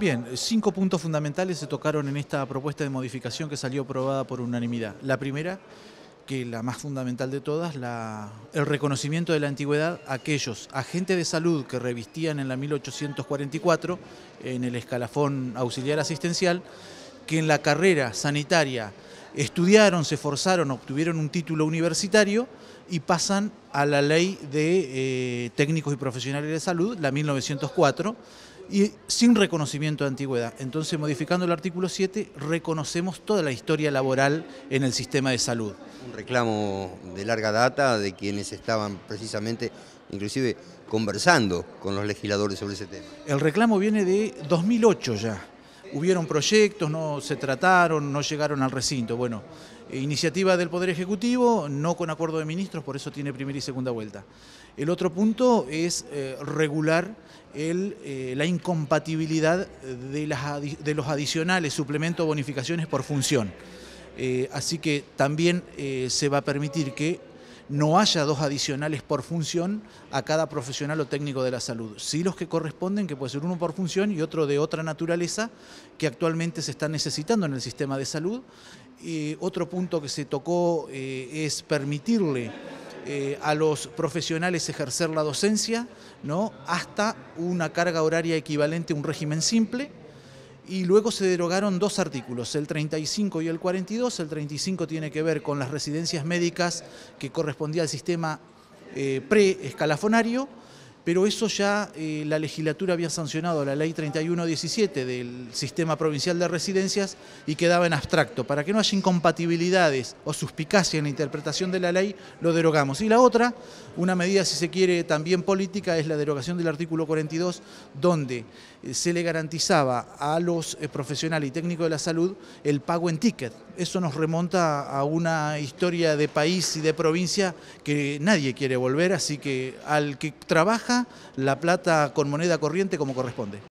Bien, cinco puntos fundamentales se tocaron en esta propuesta de modificación que salió aprobada por unanimidad. La primera, que la más fundamental de todas, el reconocimiento de la antigüedad a aquellos agentes de salud que revistían en la 1844 en el escalafón auxiliar asistencial, que en la carrera sanitaria estudiaron, se esforzaron, obtuvieron un título universitario y pasan a la ley de eh, técnicos y profesionales de salud, la 1904, y sin reconocimiento de antigüedad. Entonces, modificando el artículo 7, reconocemos toda la historia laboral en el sistema de salud. Un reclamo de larga data de quienes estaban precisamente, inclusive, conversando con los legisladores sobre ese tema. El reclamo viene de 2008 ya hubieron proyectos, no se trataron, no llegaron al recinto. Bueno, iniciativa del Poder Ejecutivo, no con acuerdo de ministros, por eso tiene primera y segunda vuelta. El otro punto es eh, regular eh, la incompatibilidad de, los adicionales, suplementos, bonificaciones por función. Eh, así que también se va a permitir que no haya dos adicionales por función a cada profesional o técnico de la salud. Sí los que corresponden, que puede ser uno por función y otro de otra naturaleza que actualmente se está necesitando en el sistema de salud. otro punto que se tocó eh, es permitirle eh, a los profesionales ejercer la docencia ¿no? hasta una carga horaria equivalente a un régimen simple y luego se derogaron dos artículos, el 35 y el 42. El 35 tiene que ver con las residencias médicas que correspondía al sistema eh, pre-escalafonario pero eso ya eh, la legislatura había sancionado la ley 3117 del sistema provincial de residencias y quedaba en abstracto. Para que no haya incompatibilidades o suspicacia en la interpretación de la ley, lo derogamos. Y la otra, una medida si se quiere también política, es la derogación del artículo 42, donde eh, se le garantizaba a los eh, profesionales y técnicos de la salud el pago en ticket. Eso nos remonta a una historia de país y de provincia que nadie quiere volver, así que al que trabaja la plata con moneda corriente como corresponde.